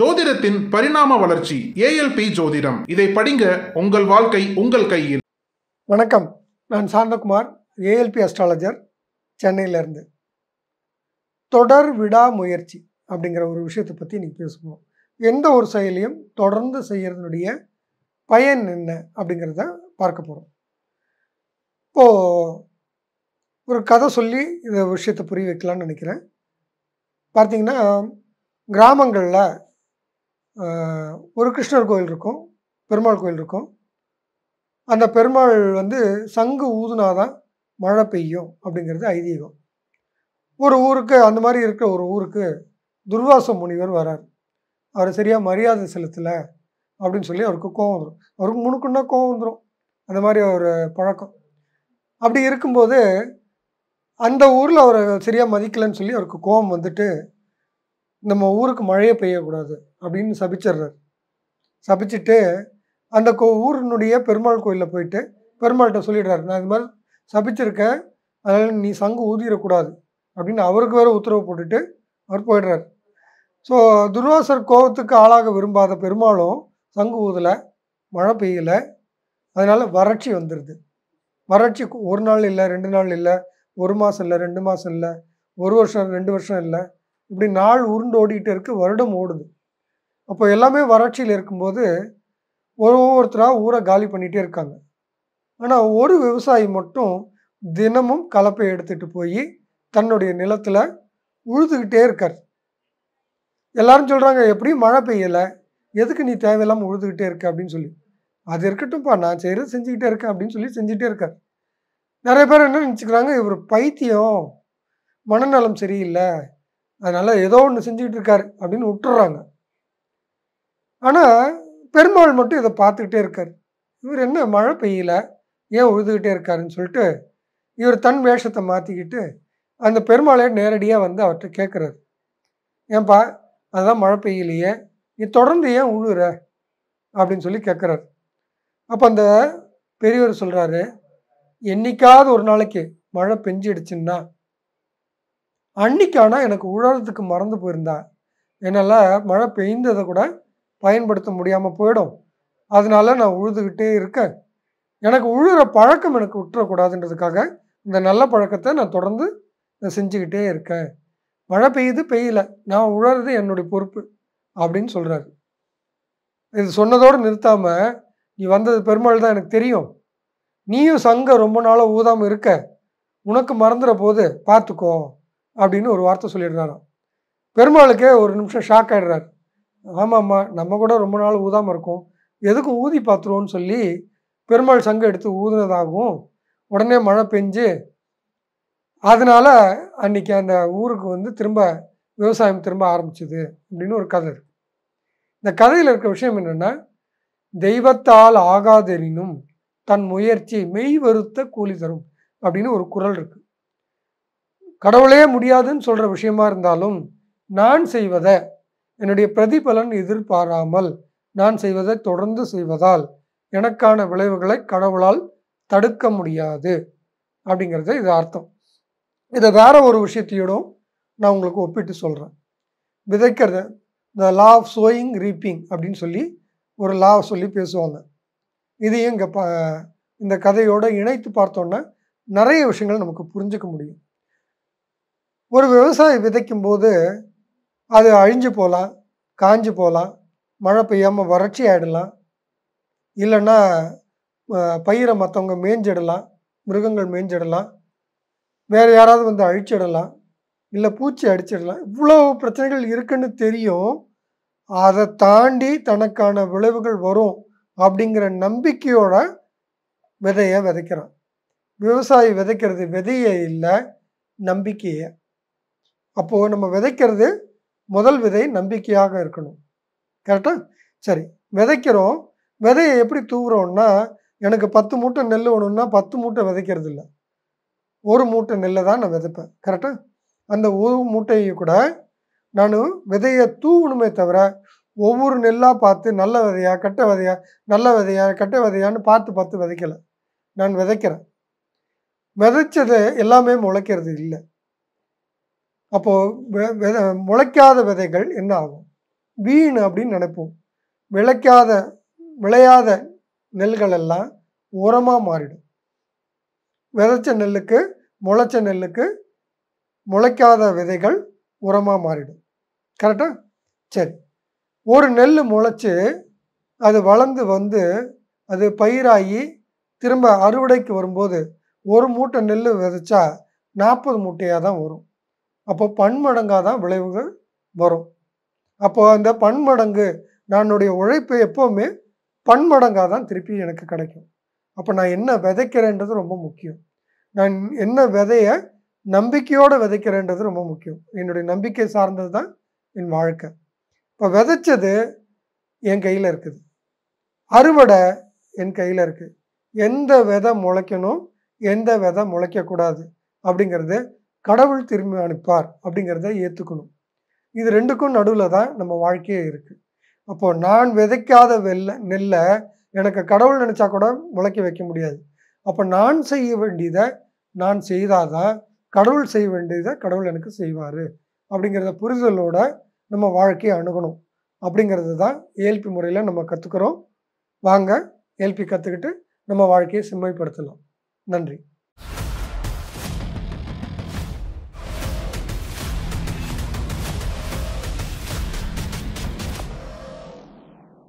ஜோதிடத்தின் பரிணாம வளர்ச்சி ஏஎல்பி ஜோதிடம் இதை படிங்க உங்கள் வாழ்க்கை உங்கள் கையில் வணக்கம் நான் சாந்தகுமார் ஏஎல்பி அஸ்ட்ராலஜர் சென்னையிலேருந்து தொடர் விடா முயற்சி அப்படிங்கிற ஒரு விஷயத்தை பற்றி நீங்கள் பேசுவோம் எந்த ஒரு செயலையும் தொடர்ந்து செய்கிறதுனுடைய பயன் என்ன அப்படிங்கிறத பார்க்க போகிறோம் இப்போது ஒரு கதை சொல்லி இந்த விஷயத்தை புரிய வைக்கலான்னு நினைக்கிறேன் பார்த்திங்கன்னா கிராமங்களில் ஒரு கிருஷ்ணர் கோயில் இருக்கும் பெருமாள் கோயில் இருக்கும் அந்த பெருமாள் வந்து சங்கு ஊதுனாதான் மழை பெய்யும் அப்படிங்கிறது ஐதீகம் ஒரு ஊருக்கு அந்த மாதிரி இருக்கிற ஒரு ஊருக்கு துர்வாச முனிவர் வரார் அவர் சரியாக மரியாதை செலுத்தலை அப்படின்னு சொல்லி அவருக்கு கோவம் வந்துடும் அவருக்கு முணுக்குன்னா கோவம் வந்துடும் அந்த மாதிரி ஒரு பழக்கம் அப்படி இருக்கும்போது அந்த ஊரில் அவரை சரியாக மதிக்கலைன்னு சொல்லி அவருக்கு கோவம் வந்துட்டு நம்ம ஊருக்கு மழையே பெய்யக்கூடாது அப்படின்னு சபிச்சிடுறாரு சபிச்சுட்டு அந்த கோ ஊரினுடைய பெருமாள் கோயிலில் போயிட்டு பெருமாள்கிட்ட சொல்லிடுறாரு நான் இது மாதிரி சபிச்சிருக்கேன் அதனால் நீ சங்கு ஊதிடக்கூடாது அப்படின்னு அவருக்கு வேறு உத்தரவு போட்டுட்டு அவர் போயிடுறாரு ஸோ துர்வாசர் கோபத்துக்கு ஆளாக விரும்பாத பெருமாளும் சங்கு ஊதலை மழை பெய்யலை அதனால் வறட்சி வந்துடுது வறட்சி ஒரு நாள் இல்லை ரெண்டு நாள் இல்லை ஒரு மாதம் இல்லை ரெண்டு மாதம் இல்லை ஒரு வருஷம் ரெண்டு வருஷம் இல்லை இப்படி நாள் உருண்டு ஓடிக்கிட்டு இருக்குது வருடம் ஓடுது அப்போ எல்லாமே வறட்சியில் இருக்கும்போது ஒரு ஒவ்வொருத்தராக ஊரை காலி பண்ணிகிட்டே இருக்காங்க ஆனால் ஒரு விவசாயி மட்டும் தினமும் கலப்பை எடுத்துகிட்டு போய் தன்னுடைய நிலத்தில் உழுதுகிட்டே இருக்கார் எல்லாரும் சொல்கிறாங்க எப்படியும் மழை பெய்யலை எதுக்கு நீ தேவையில்லாமல் உழுதுகிட்டே இருக்க அப்படின்னு சொல்லி அது இருக்கட்டும்ப்பா நான் செய்கிறது செஞ்சுக்கிட்டே இருக்கேன் அப்படின்னு சொல்லி செஞ்சுட்டே இருக்கார் நிறைய பேர் என்ன நினச்சிக்கிறாங்க இவர் பைத்தியம் மனநலம் சரியில்லை அதனால் ஏதோ ஒன்று செஞ்சுக்கிட்டு இருக்காரு அப்படின்னு விட்டுடுறாங்க ஆனால் பெருமாள் மட்டும் இதை பார்த்துக்கிட்டே இருக்கார் இவர் என்ன மழை பெய்யல ஏன் உழுதுகிட்டே இருக்காருன்னு சொல்லிட்டு இவர் தன் வேஷத்தை மாற்றிக்கிட்டு அந்த பெருமாளை நேரடியாக வந்து அவர்கிட்ட கேட்குறாரு ஏன்பா அதுதான் மழை பெய்யலையே நீ தொடர்ந்து ஏன் உழுகிற அப்படின்னு சொல்லி கேட்குறாரு அப்போ அந்த பெரியவர் சொல்கிறாரு என்னைக்காவது ஒரு நாளைக்கு மழை பெஞ்சிடுச்சுன்னா அன்னைக்கு ஆனால் எனக்கு உழறதுக்கு மறந்து போயிருந்தேன் என்னால் மழை பெய்ந்ததை கூட பயன்படுத்த முடியாமல் போயிடும் அதனால நான் உழுதுகிட்டே இருக்கேன் எனக்கு உழுகிற பழக்கம் எனக்கு விட்டுறக்கூடாதுன்றதுக்காக இந்த நல்ல பழக்கத்தை நான் தொடர்ந்து நான் செஞ்சுக்கிட்டே இருக்கேன் மழை பெய்யுது பெய்யல நான் உழறது என்னுடைய பொறுப்பு அப்படின்னு சொல்கிறாரு இது சொன்னதோடு நிறுத்தாமல் நீ வந்தது பெருமாள் தான் எனக்கு தெரியும் நீயும் சங்க ரொம்ப நாளாக ஊதாமல் இருக்க உனக்கு மறந்துட போது பார்த்துக்கோ அப்படின்னு ஒரு வார்த்தை சொல்லிடுறாராம் பெருமாளுக்கே ஒரு நிமிஷம் ஷாக் ஆகிடுறார் ஆமாம்மா நம்ம கூட ரொம்ப நாள் ஊதாமல் இருக்கும் எதுக்கும் ஊதி பார்த்துருவோன்னு சொல்லி பெருமாள் சங்கம் எடுத்து ஊதுனதாகவும் உடனே மழை பெஞ்சு அதனால் அன்னைக்கு அந்த ஊருக்கு வந்து திரும்ப விவசாயம் திரும்ப ஆரம்பிச்சது அப்படின்னு ஒரு கதை இருக்கு இந்த கதையில் இருக்கிற விஷயம் என்னென்னா தெய்வத்தால் ஆகாதெனினும் தன் முயற்சி மெய் வருத்த கூலி தரும் அப்படின்னு ஒரு குரல் இருக்கு கடவுளே முடியாதுன்னு சொல்கிற விஷயமா இருந்தாலும் நான் செய்வதை என்னுடைய பிரதிபலன் எதிர்பாராமல் நான் செய்வதை தொடர்ந்து செய்வதால் எனக்கான விளைவுகளை கடவுளால் தடுக்க முடியாது அப்படிங்கிறது இது அர்த்தம் இதை வேற ஒரு விஷயத்தையோடும் நான் உங்களுக்கு ஒப்பிட்டு சொல்கிறேன் விதைக்கிறது இந்த லா ஆஃப் சோயிங் ரீப்பிங் அப்படின்னு சொல்லி ஒரு லா சொல்லி பேசுவாங்க இதையும் இங்கே ப இந்த கதையோடு இணைத்து பார்த்தோன்னா நிறைய விஷயங்கள் நமக்கு புரிஞ்சுக்க முடியும் ஒரு விவசாயி விதைக்கும் போது அது அழிஞ்சு போகலாம் காஞ்சு போகலாம் மழை பெய்யாமல் வறட்சி ஆகிடலாம் இல்லைன்னா பயிரை மற்றவங்க மேய்ஞ்சிடலாம் மிருகங்கள் மேய்ஞ்சிடலாம் வேறு யாராவது வந்து அழிச்சிடலாம் இல்லை பூச்சி அடிச்சிடலாம் இவ்வளோ பிரச்சனைகள் இருக்குன்னு தெரியும் அதை தாண்டி தனக்கான விளைவுகள் வரும் அப்படிங்கிற நம்பிக்கையோட விதையை விதைக்கிறான் விவசாயி விதைக்கிறது விதையே இல்லை நம்பிக்கையை அப்போது நம்ம விதைக்கிறது முதல் விதை நம்பிக்கையாக இருக்கணும் கரெக்டா சரி விதைக்கிறோம் விதையை எப்படி தூவுறோம்னா எனக்கு பத்து மூட்டை நெல் வேணும்னா பத்து மூட்டை விதைக்கிறது இல்லை ஒரு மூட்டை நெல்லை தான் நான் விதைப்பேன் கரெக்டாக அந்த ஒரு மூட்டையை கூட நான் விதையை தூவணுமே தவிர ஒவ்வொரு நெல்லாக பார்த்து நல்ல விதையா கெட்ட விதையா நல்ல விதையா கெட்ட விதையான்னு பார்த்து பார்த்து விதைக்கலை நான் விதைக்கிறேன் விதைச்சது எல்லாமே முளைக்கிறது இல்லை அப்போது முளைக்காத விதைகள் என்ன ஆகும் வீண் அப்படின்னு நினைப்போம் விளைக்காத விளையாத நெல்கள் எல்லாம் உரமாக மாறிடும் விதைச்ச நெல்லுக்கு முளைச்ச நெல்லுக்கு முளைக்காத விதைகள் உரமாக மாறிடும் கரெக்டா சரி ஒரு நெல் முளைச்சி அது வளர்ந்து வந்து அது பயிராகி திரும்ப அறுவடைக்கு வரும்போது ஒரு மூட்டை நெல் விதைச்சா நாற்பது மூட்டையாக தான் வரும் அப்போ பன்மடங்காக தான் விளைவுகள் வரும் அப்போ அந்த பன்மடங்கு நானுடைய உழைப்பு எப்போவுமே பன்மடங்காக தான் திருப்பி எனக்கு கிடைக்கும் அப்போ நான் என்ன விதைக்கிறேன்றது ரொம்ப முக்கியம் நான் என்ன விதையை நம்பிக்கையோடு விதைக்கிறேன்றது ரொம்ப முக்கியம் என்னுடைய நம்பிக்கை சார்ந்தது தான் என் வாழ்க்கை இப்போ விதைச்சது என் கையில் இருக்குது அறுவடை என் கையில் இருக்குது எந்த விதை முளைக்கணும் எந்த விதை முளைக்கக்கூடாது அப்படிங்கிறது கடவுள் திரும்பி அனுப்பார் அப்படிங்கிறத ஏற்றுக்கணும் இது ரெண்டுக்கும் நடுவில் தான் நம்ம வாழ்க்கையே இருக்குது அப்போது நான் விதைக்காத வெல்ல நெல்லை எனக்கு கடவுள் நினச்சா கூட முளைக்க வைக்க முடியாது அப்போ நான் செய்ய வேண்டியதை நான் செய்தாதான் கடவுள் செய்ய வேண்டியதை கடவுள் எனக்கு செய்வார் அப்படிங்கிறத புரிதலோட நம்ம வாழ்க்கையை அணுகணும் அப்படிங்கிறது தான் ஏல்பி முறையில் நம்ம கற்றுக்குறோம் வாங்க ஏல்பி கற்றுக்கிட்டு நம்ம வாழ்க்கையை செம்மைப்படுத்தலாம் நன்றி